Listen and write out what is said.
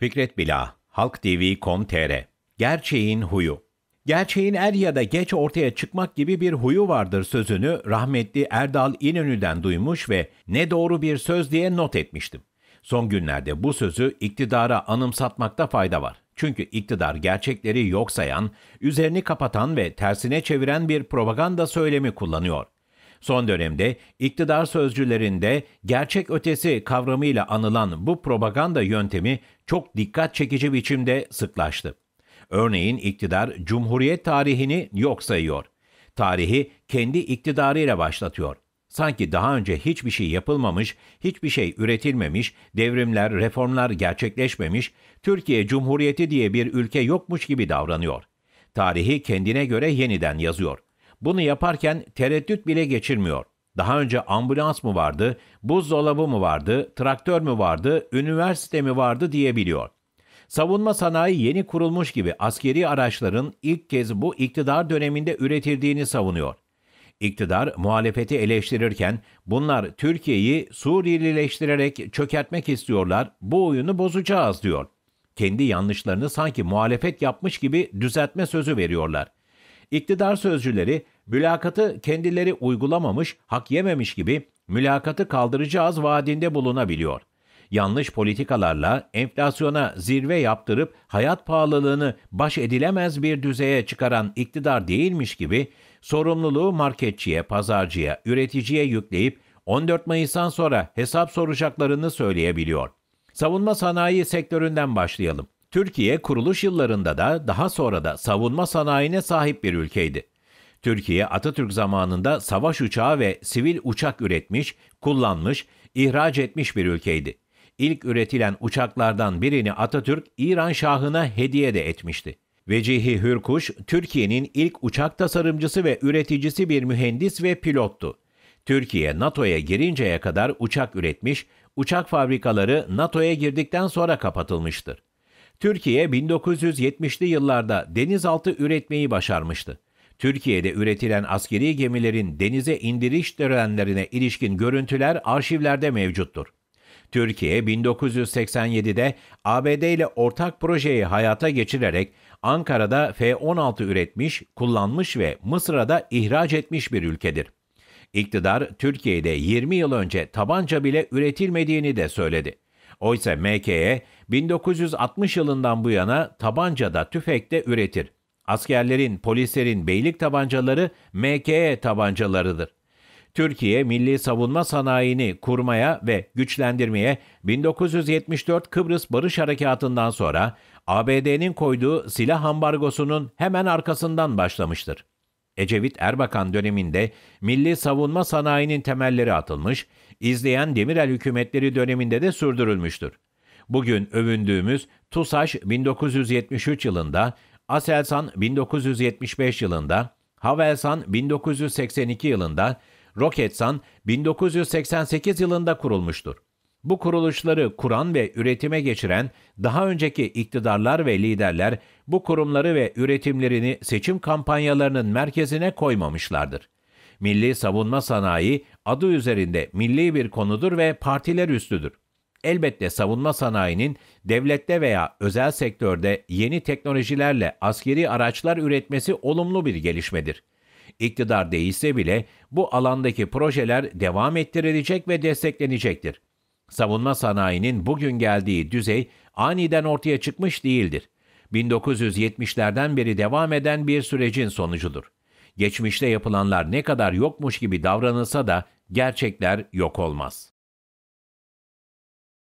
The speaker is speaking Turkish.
Fikret Bila, halktv.com.tr Gerçeğin huyu Gerçeğin er ya da geç ortaya çıkmak gibi bir huyu vardır sözünü rahmetli Erdal İnönü'den duymuş ve ne doğru bir söz diye not etmiştim. Son günlerde bu sözü iktidara anımsatmakta fayda var. Çünkü iktidar gerçekleri yok sayan, üzerini kapatan ve tersine çeviren bir propaganda söylemi kullanıyor. Son dönemde iktidar sözcülerinde gerçek ötesi kavramıyla anılan bu propaganda yöntemi çok dikkat çekici biçimde sıklaştı. Örneğin iktidar Cumhuriyet tarihini yok sayıyor. Tarihi kendi iktidarıyla başlatıyor. Sanki daha önce hiçbir şey yapılmamış, hiçbir şey üretilmemiş, devrimler, reformlar gerçekleşmemiş, Türkiye Cumhuriyeti diye bir ülke yokmuş gibi davranıyor. Tarihi kendine göre yeniden yazıyor. Bunu yaparken tereddüt bile geçirmiyor. Daha önce ambulans mı vardı, buzdolabı mı vardı, traktör mü vardı, üniversite mi vardı diyebiliyor. Savunma sanayi yeni kurulmuş gibi askeri araçların ilk kez bu iktidar döneminde üretildiğini savunuyor. İktidar muhalefeti eleştirirken bunlar Türkiye'yi Suriyelileştirerek çökertmek istiyorlar, bu oyunu bozacağız diyor. Kendi yanlışlarını sanki muhalefet yapmış gibi düzeltme sözü veriyorlar. İktidar sözcüleri mülakatı kendileri uygulamamış, hak yememiş gibi mülakatı kaldıracağız vaadinde bulunabiliyor. Yanlış politikalarla enflasyona zirve yaptırıp hayat pahalılığını baş edilemez bir düzeye çıkaran iktidar değilmiş gibi sorumluluğu marketçiye, pazarcıya, üreticiye yükleyip 14 Mayıs'tan sonra hesap soracaklarını söyleyebiliyor. Savunma sanayi sektöründen başlayalım. Türkiye kuruluş yıllarında da daha sonra da savunma sanayine sahip bir ülkeydi. Türkiye Atatürk zamanında savaş uçağı ve sivil uçak üretmiş, kullanmış, ihraç etmiş bir ülkeydi. İlk üretilen uçaklardan birini Atatürk İran Şahı'na hediye de etmişti. Vecihi Hürkuş, Türkiye'nin ilk uçak tasarımcısı ve üreticisi bir mühendis ve pilottu. Türkiye NATO'ya girinceye kadar uçak üretmiş, uçak fabrikaları NATO'ya girdikten sonra kapatılmıştır. Türkiye 1970'li yıllarda denizaltı üretmeyi başarmıştı. Türkiye'de üretilen askeri gemilerin denize indiriş törenlerine ilişkin görüntüler arşivlerde mevcuttur. Türkiye 1987'de ABD ile ortak projeyi hayata geçirerek Ankara'da F-16 üretmiş, kullanmış ve Mısır'a ihraç etmiş bir ülkedir. İktidar Türkiye'de 20 yıl önce tabanca bile üretilmediğini de söyledi. Oysa MK'ye 1960 yılından bu yana tabancada, tüfekte üretir. Askerlerin, polislerin beylik tabancaları MKE tabancalarıdır. Türkiye milli savunma sanayini kurmaya ve güçlendirmeye 1974 Kıbrıs Barış Harekatı'ndan sonra ABD'nin koyduğu silah ambargosunun hemen arkasından başlamıştır. Ecevit Erbakan döneminde milli savunma sanayinin temelleri atılmış, izleyen Demirel hükümetleri döneminde de sürdürülmüştür. Bugün övündüğümüz TUSAŞ 1973 yılında, Aselsan 1975 yılında, Havelsan 1982 yılında, Roketsan 1988 yılında kurulmuştur. Bu kuruluşları kuran ve üretime geçiren daha önceki iktidarlar ve liderler bu kurumları ve üretimlerini seçim kampanyalarının merkezine koymamışlardır. Milli savunma sanayi adı üzerinde milli bir konudur ve partiler üstüdür. Elbette savunma sanayinin devlette veya özel sektörde yeni teknolojilerle askeri araçlar üretmesi olumlu bir gelişmedir. İktidar değişse bile bu alandaki projeler devam ettirilecek ve desteklenecektir. Savunma sanayinin bugün geldiği düzey aniden ortaya çıkmış değildir. 1970'lerden beri devam eden bir sürecin sonucudur. Geçmişte yapılanlar ne kadar yokmuş gibi davranılsa da gerçekler yok olmaz.